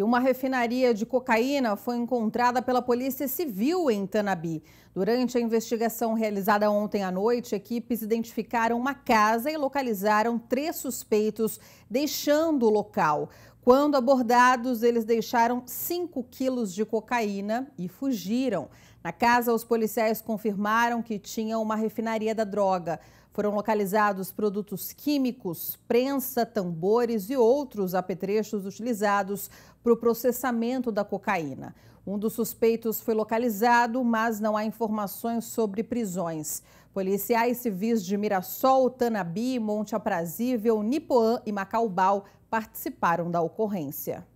E uma refinaria de cocaína foi encontrada pela Polícia Civil em Tanabi. Durante a investigação realizada ontem à noite, equipes identificaram uma casa e localizaram três suspeitos, deixando o local. Quando abordados, eles deixaram 5 quilos de cocaína e fugiram. Na casa, os policiais confirmaram que tinha uma refinaria da droga. Foram localizados produtos químicos, prensa, tambores e outros apetrechos utilizados para o processamento da cocaína. Um dos suspeitos foi localizado, mas não há informações sobre prisões. Policiais civis de Mirassol, Tanabi, Monte Aprazível, Nipoã e Macaubal participaram da ocorrência.